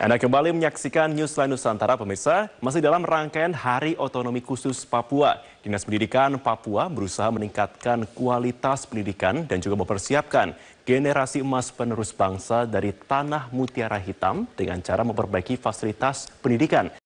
Anda kembali menyaksikan Newsline Nusantara, pemirsa. Masih dalam rangkaian Hari Otonomi Khusus Papua, Dinas Pendidikan Papua berusaha meningkatkan kualitas pendidikan dan juga mempersiapkan generasi emas penerus bangsa dari tanah mutiara hitam dengan cara memperbaiki fasilitas pendidikan